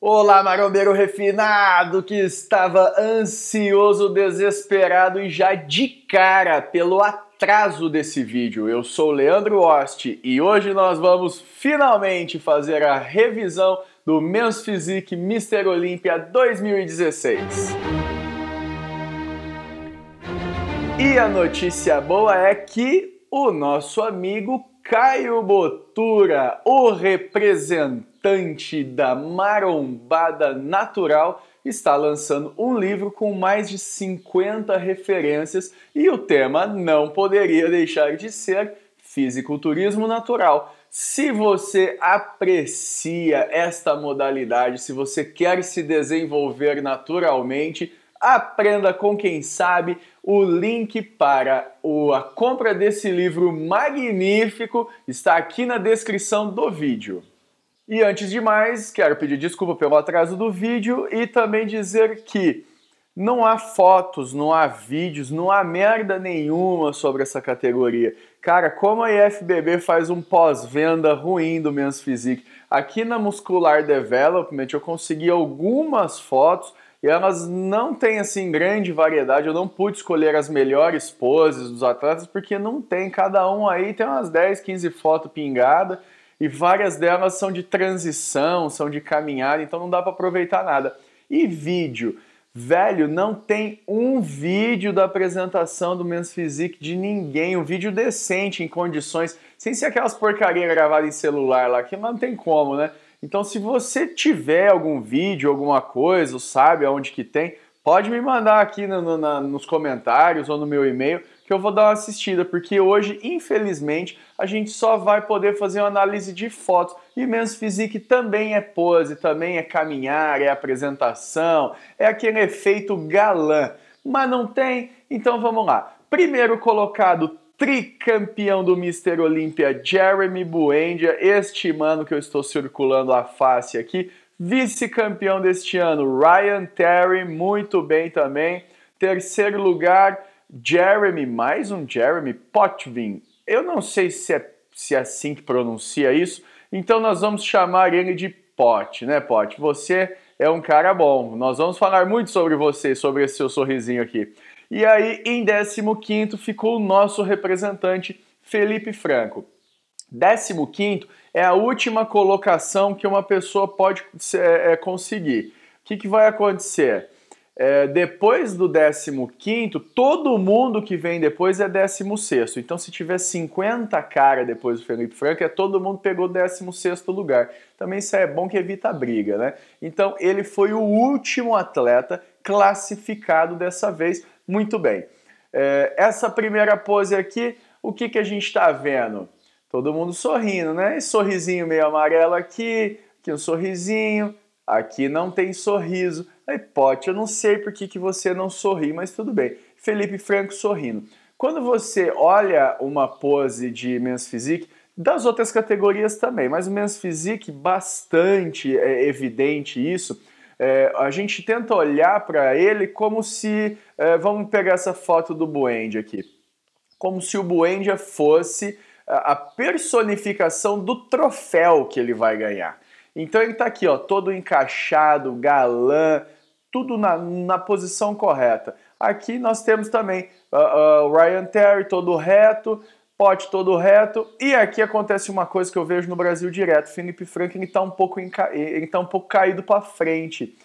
Olá, marombeiro refinado que estava ansioso, desesperado e já de cara pelo atraso desse vídeo. Eu sou Leandro Oste e hoje nós vamos finalmente fazer a revisão do Men's Physique Mister Olímpia 2016. E a notícia boa é que o nosso amigo Caio Botura, o representante da marombada natural está lançando um livro com mais de 50 referências e o tema não poderia deixar de ser fisiculturismo natural. Se você aprecia esta modalidade, se você quer se desenvolver naturalmente, aprenda com quem sabe. O link para a compra desse livro magnífico está aqui na descrição do vídeo. E antes de mais, quero pedir desculpa pelo atraso do vídeo e também dizer que não há fotos, não há vídeos, não há merda nenhuma sobre essa categoria. Cara, como a IFBB faz um pós-venda ruim do Men's Physique? Aqui na Muscular Development eu consegui algumas fotos e elas não têm assim grande variedade. Eu não pude escolher as melhores poses dos atletas porque não tem. Cada um aí tem umas 10, 15 fotos pingadas e várias delas são de transição, são de caminhada, então não dá para aproveitar nada. E vídeo? Velho, não tem um vídeo da apresentação do Men's Physique de ninguém, um vídeo decente, em condições, sem ser aquelas porcarias gravadas em celular lá, que não tem como, né? Então se você tiver algum vídeo, alguma coisa, sabe aonde que tem, pode me mandar aqui no, no, na, nos comentários ou no meu e-mail, que eu vou dar uma assistida, porque hoje, infelizmente, a gente só vai poder fazer uma análise de fotos. E Men's Physique também é pose, também é caminhar, é apresentação, é aquele efeito galã. Mas não tem? Então vamos lá. Primeiro colocado, tricampeão do Mister Olímpia, Jeremy Buendia, este mano que eu estou circulando a face aqui. Vice-campeão deste ano, Ryan Terry, muito bem também. Terceiro lugar, Jeremy, mais um Jeremy Potvin. Eu não sei se é, se é assim que pronuncia isso, então nós vamos chamar ele de Pot, né, Pot? Você é um cara bom. Nós vamos falar muito sobre você, sobre esse seu sorrisinho aqui. E aí, em 15 ficou o nosso representante, Felipe Franco. 15 é a última colocação que uma pessoa pode é, é conseguir. O que, que vai acontecer? É, depois do 15, todo mundo que vem depois é 16. Então, se tiver 50 cara depois do Felipe Franco, é todo mundo pegou 16 lugar. Também isso é bom que evita a briga, né? Então, ele foi o último atleta classificado dessa vez. Muito bem. É, essa primeira pose aqui, o que, que a gente está vendo? Todo mundo sorrindo, né? Esse sorrisinho meio amarelo aqui, aqui um sorrisinho, aqui não tem sorriso Aí, Pote, eu não sei por que, que você não sorri, mas tudo bem. Felipe Franco sorrindo. Quando você olha uma pose de Men's Physique, das outras categorias também, mas o Men's Physique, bastante é, evidente isso, é, a gente tenta olhar para ele como se, é, vamos pegar essa foto do Buendia aqui, como se o Buendia fosse a, a personificação do troféu que ele vai ganhar. Então ele está aqui, ó, todo encaixado, galã, tudo na, na posição correta. Aqui nós temos também uh, uh, Ryan Terry todo reto, Pote todo reto, e aqui acontece uma coisa que eu vejo no Brasil direto, Felipe Franklin está um pouco, tá um pouco caído para frente.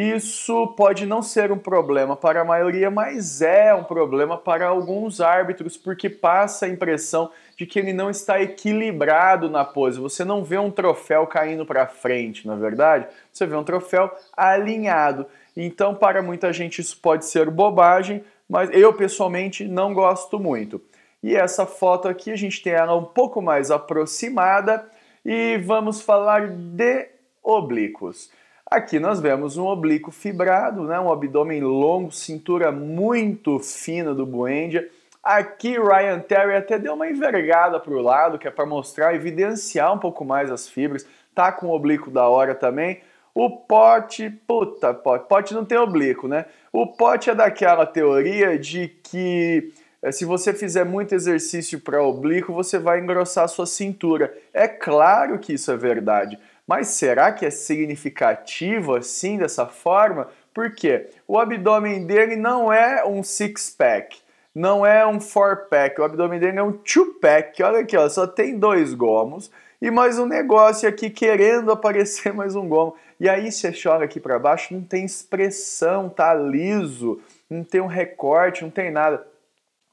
Isso pode não ser um problema para a maioria, mas é um problema para alguns árbitros, porque passa a impressão de que ele não está equilibrado na pose. Você não vê um troféu caindo para frente, na é verdade, você vê um troféu alinhado. Então, para muita gente isso pode ser bobagem, mas eu pessoalmente não gosto muito. E essa foto aqui a gente tem ela um pouco mais aproximada e vamos falar de oblíquos. Aqui nós vemos um oblíquo fibrado, né? um abdômen longo, cintura muito fina do Buendia. Aqui Ryan Terry até deu uma envergada para o lado, que é para mostrar, evidenciar um pouco mais as fibras. Tá com o oblíquo da hora também. O pote, puta, pote, pote não tem oblíquo, né? O pote é daquela teoria de que eh, se você fizer muito exercício para oblíquo, você vai engrossar a sua cintura. É claro que isso é verdade. Mas será que é significativo assim dessa forma? Porque o abdômen dele não é um six-pack, não é um four-pack, o abdômen dele é um two-pack. Olha aqui, ó, só tem dois gomos e mais um negócio aqui querendo aparecer mais um gomo. E aí você chora aqui para baixo, não tem expressão, tá liso, não tem um recorte, não tem nada.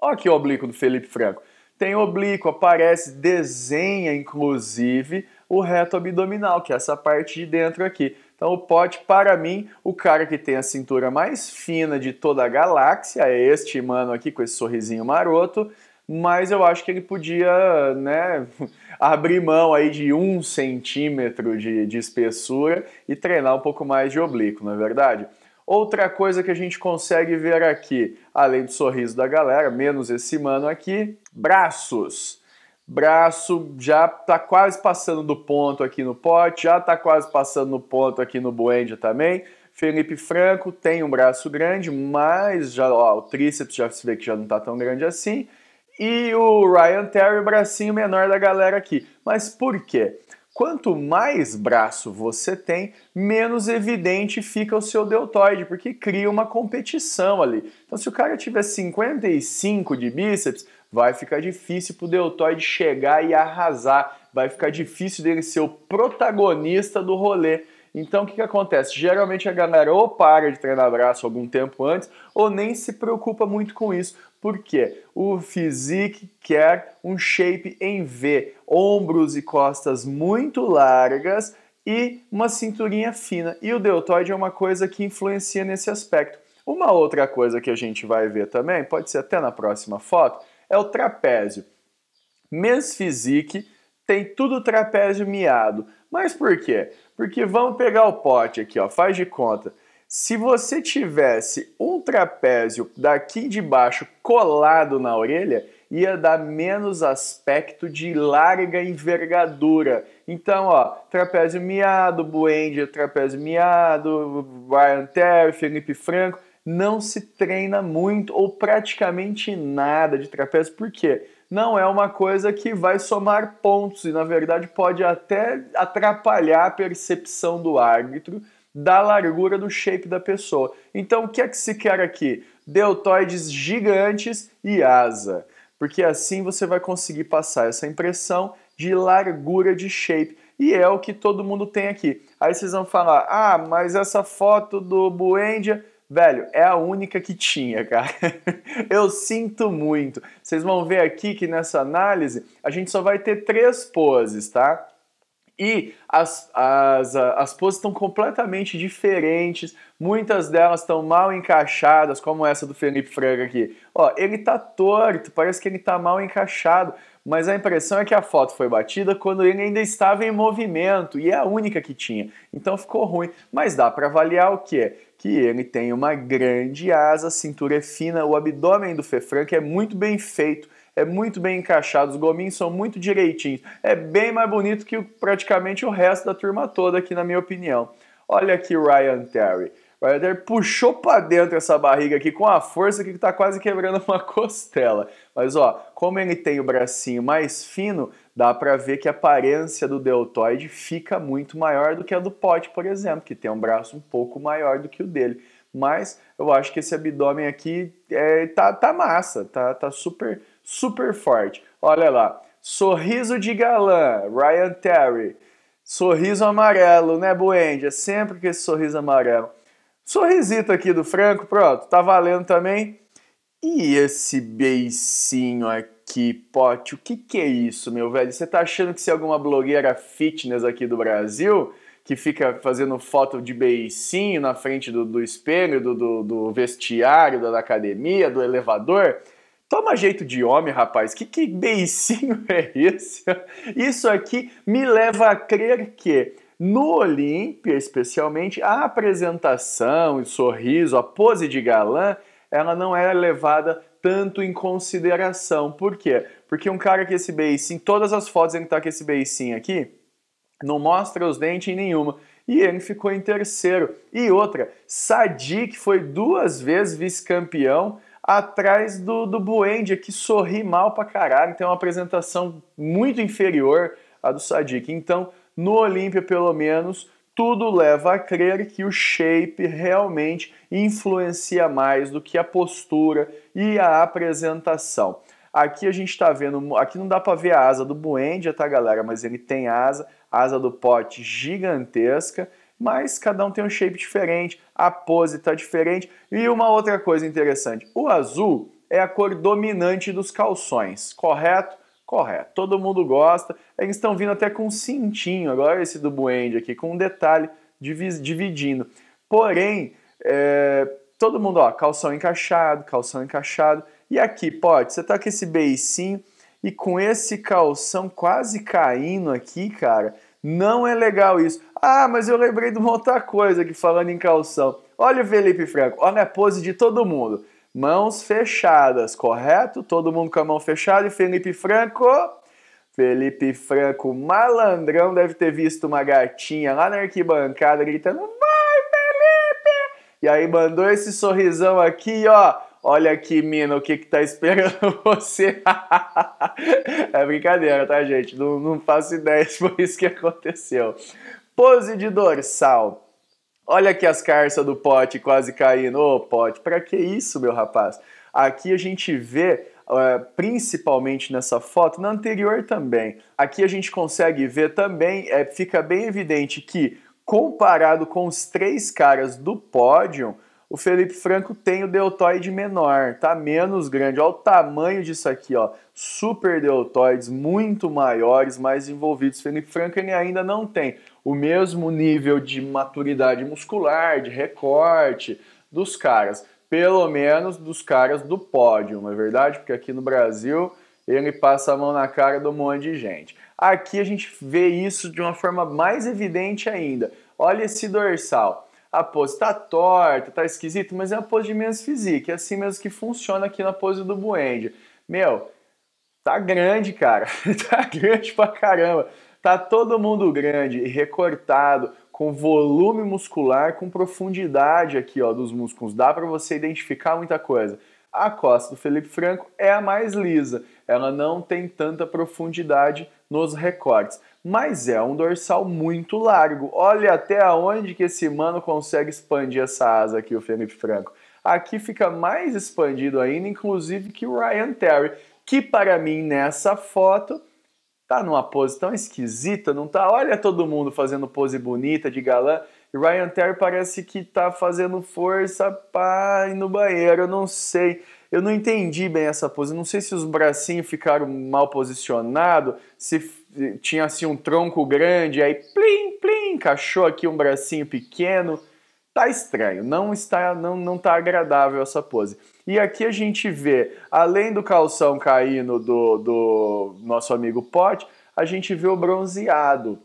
Olha aqui o oblíquo do Felipe Franco. Tem oblíquo, aparece, desenha inclusive, o reto abdominal, que é essa parte de dentro aqui. Então, o pote, para mim, o cara que tem a cintura mais fina de toda a galáxia é este mano aqui com esse sorrisinho maroto. Mas eu acho que ele podia, né, abrir mão aí de um centímetro de, de espessura e treinar um pouco mais de oblíquo, não é verdade? Outra coisa que a gente consegue ver aqui, além do sorriso da galera, menos esse mano aqui, braços braço já tá quase passando do ponto aqui no pote, já tá quase passando no ponto aqui no Buendia também. Felipe Franco tem um braço grande, mas já ó, o tríceps já se vê que já não tá tão grande assim. E o Ryan Terry, o bracinho menor da galera aqui. Mas por quê? Quanto mais braço você tem, menos evidente fica o seu deltoide, porque cria uma competição ali. Então, se o cara tiver 55 de bíceps, vai ficar difícil para o deltoide chegar e arrasar, vai ficar difícil dele ser o protagonista do rolê. Então o que, que acontece? Geralmente a galera ou para de treinar braço algum tempo antes, ou nem se preocupa muito com isso. porque O physique quer um shape em V, ombros e costas muito largas e uma cinturinha fina. E o deltoide é uma coisa que influencia nesse aspecto. Uma outra coisa que a gente vai ver também, pode ser até na próxima foto, é o trapézio. Mes physique tem tudo trapézio miado. Mas por quê? Porque vamos pegar o pote aqui, ó, faz de conta. Se você tivesse um trapézio daqui de baixo colado na orelha, ia dar menos aspecto de larga envergadura. Então, ó, trapézio miado, Buendia, trapézio miado, Brian Terry, Felipe Franco, não se treina muito ou praticamente nada de trapézio. Por quê? não é uma coisa que vai somar pontos e, na verdade, pode até atrapalhar a percepção do árbitro da largura do shape da pessoa. Então, o que é que se quer aqui? Deltoides gigantes e asa, porque assim você vai conseguir passar essa impressão de largura de shape. E é o que todo mundo tem aqui. Aí vocês vão falar: ah, mas essa foto do Buendia Velho, é a única que tinha, cara. Eu sinto muito. Vocês vão ver aqui que nessa análise a gente só vai ter três poses, tá? e as, as, ah, as poses estão completamente diferentes, muitas delas estão mal encaixadas, como essa do Felipe Franca aqui. Ó, ele tá torto, parece que ele tá mal encaixado, mas a impressão é que a foto foi batida quando ele ainda estava em movimento e é a única que tinha, então ficou ruim. Mas dá para avaliar o que? Que ele tem uma grande asa, a cintura é fina, o abdômen do Fefranco é muito bem feito é muito bem encaixado, os gominhos são muito direitinhos. É bem mais bonito que praticamente o resto da turma toda aqui, na minha opinião. Olha aqui Ryan Terry. Ryan Terry puxou para dentro essa barriga aqui com a força que está quase quebrando uma costela. Mas ó, como ele tem o bracinho mais fino, dá para ver que a aparência do deltoide fica muito maior do que a do pote, por exemplo, que tem um braço um pouco maior do que o dele. Mas eu acho que esse abdômen aqui é, tá, tá massa, tá, tá super super forte. Olha lá, sorriso de galã, Ryan Terry. Sorriso amarelo, né, Buendia? Sempre com esse sorriso amarelo. Sorrisito aqui do Franco, pronto, tá valendo também. E esse beicinho aqui, Pote, o que, que é isso, meu velho? Você tá achando que se é alguma blogueira fitness aqui do Brasil, que fica fazendo foto de beicinho na frente do, do espelho, do, do, do vestiário, da academia, do elevador, Toma jeito de homem, rapaz. Que, que beicinho é esse? Isso aqui me leva a crer que no Olímpia, especialmente, a apresentação, o sorriso, a pose de galã, ela não era é levada tanto em consideração. Por quê? Porque um cara com esse beicinho, todas as fotos ele tá com esse beicinho aqui, não mostra os dentes em nenhuma. E ele ficou em terceiro. E outra, Sadik foi duas vezes vice-campeão atrás do, do Buendia, que sorri mal pra caralho, tem uma apresentação muito inferior à do Sadik. Então, no Olímpia, pelo menos, tudo leva a crer que o shape realmente influencia mais do que a postura e a apresentação. Aqui a gente está vendo, aqui não dá para ver a asa do Buendia, tá galera? Mas ele tem asa, asa do pote gigantesca mas cada um tem um shape diferente, a pose está diferente. E uma outra coisa interessante, o azul é a cor dominante dos calções, correto? Correto, todo mundo gosta. Eles estão vindo até com um cintinho, agora esse do Buende aqui, com um detalhe dividindo. Porém, é, todo mundo, ó, calção encaixado, calção encaixado. E aqui, pode, você tá com esse beicinho e com esse calção quase caindo aqui, cara, não é legal isso. Ah, mas eu lembrei de uma outra coisa que falando em calção. Olha o Felipe Franco, olha a pose de todo mundo. Mãos fechadas, correto? Todo mundo com a mão fechada e Felipe Franco. Felipe Franco, malandrão, deve ter visto uma gatinha lá na arquibancada gritando: Vai, Felipe! E aí mandou esse sorrisão aqui, ó. Olha aqui, mina, o que que tá esperando você? é brincadeira, tá, gente? Não, não faço ideia se foi isso que aconteceu. Pose de dorsal. Olha aqui as carças do pote quase caindo. Ô, oh, pote, pra que isso, meu rapaz? Aqui a gente vê, principalmente nessa foto, na anterior também. Aqui a gente consegue ver também, é, fica bem evidente que comparado com os três caras do pódio, o Felipe Franco tem o deltoide menor, tá menos grande. Olha o tamanho disso aqui, ó. Super deltoides muito maiores, mais envolvidos. Felipe Franco ele ainda não tem o mesmo nível de maturidade muscular, de recorte dos caras, pelo menos dos caras do pódio, não é verdade? Porque aqui no Brasil ele passa a mão na cara de um monte de gente. Aqui a gente vê isso de uma forma mais evidente ainda. Olha esse dorsal a pose tá torta, tá esquisito, mas é a pose de menos física, é assim mesmo que funciona aqui na pose do Buendia. Meu, tá grande, cara, tá grande pra caramba. Tá todo mundo grande recortado, com volume muscular, com profundidade aqui, ó, dos músculos. Dá para você identificar muita coisa. A costa do Felipe Franco é a mais lisa, ela não tem tanta profundidade nos recortes. Mas é um dorsal muito largo. Olha até aonde que esse mano consegue expandir essa asa aqui, o Felipe Franco. Aqui fica mais expandido ainda, inclusive, que o Ryan Terry, que para mim nessa foto tá numa pose tão esquisita, não tá? Olha todo mundo fazendo pose bonita de galã. E Ryan Terry parece que tá fazendo força para ir no banheiro, eu não sei. Eu não entendi bem essa pose. Não sei se os bracinhos ficaram mal posicionados, se tinha assim um tronco grande, aí plim, plim, encaixou aqui um bracinho pequeno. Tá estranho, não está não, não tá agradável essa pose. E aqui a gente vê, além do calção caindo do, do nosso amigo Pote, a gente vê o bronzeado.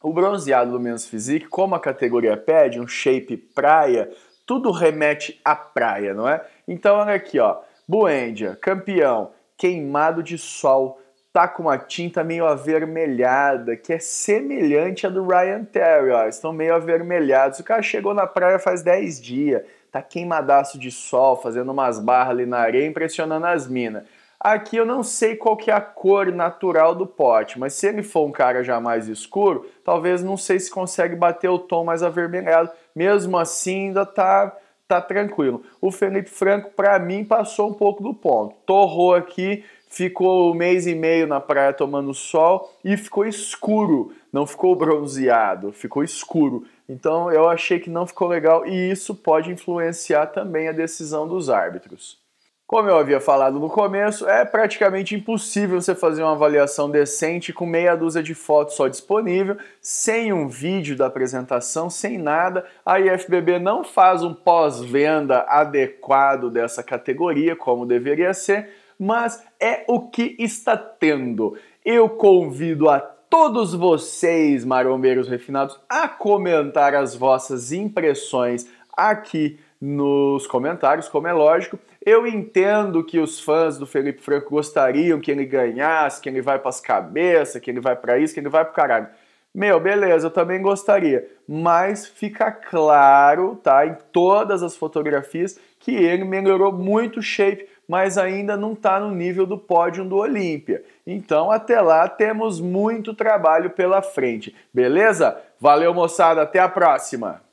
O bronzeado do menos Physique, como a categoria pede, um shape praia, tudo remete à praia, não é? Então, olha aqui, ó. Buendia, campeão, queimado de sol, tá com uma tinta meio avermelhada, que é semelhante à do Ryan Terry, ó. Estão meio avermelhados. O cara chegou na praia faz 10 dias, tá queimadaço de sol, fazendo umas barras ali na areia, impressionando as minas. Aqui eu não sei qual que é a cor natural do pote, mas se ele for um cara já mais escuro, talvez não sei se consegue bater o tom mais avermelhado. Mesmo assim, ainda tá tá tranquilo. O Felipe Franco, para mim, passou um pouco do ponto. Torrou aqui, ficou um mês e meio na praia tomando sol e ficou escuro. Não ficou bronzeado, ficou escuro. Então eu achei que não ficou legal e isso pode influenciar também a decisão dos árbitros. Como eu havia falado no começo, é praticamente impossível você fazer uma avaliação decente com meia dúzia de fotos só disponível, sem um vídeo da apresentação, sem nada. A IFBB não faz um pós-venda adequado dessa categoria, como deveria ser, mas é o que está tendo. Eu convido a todos vocês, marombeiros refinados, a comentar as vossas impressões aqui nos comentários, como é lógico. Eu entendo que os fãs do Felipe Franco gostariam que ele ganhasse, que ele vai para as cabeças, que ele vai para isso, que ele vai para caralho. Meu, beleza, eu também gostaria, mas fica claro, tá, em todas as fotografias que ele melhorou muito o shape, mas ainda não está no nível do pódio do Olímpia. Então, até lá temos muito trabalho pela frente. Beleza? Valeu, moçada, até a próxima.